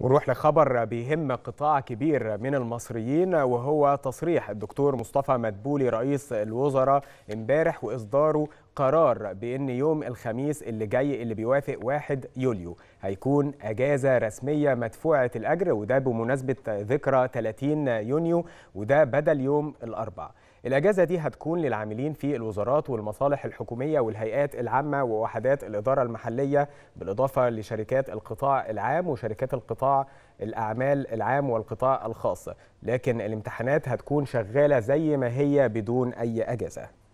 ونروح لخبر بيهم قطاع كبير من المصريين وهو تصريح الدكتور مصطفى مدبولي رئيس الوزراء امبارح واصداره قرار بان يوم الخميس اللي جاي اللي بيوافق 1 يوليو هيكون اجازه رسميه مدفوعه الاجر وده بمناسبه ذكرى 30 يونيو وده بدل يوم الاربعاء الأجازة دي هتكون للعاملين في الوزارات والمصالح الحكومية والهيئات العامة ووحدات الإدارة المحلية بالإضافة لشركات القطاع العام وشركات القطاع الأعمال العام والقطاع الخاص لكن الامتحانات هتكون شغالة زي ما هي بدون أي أجازة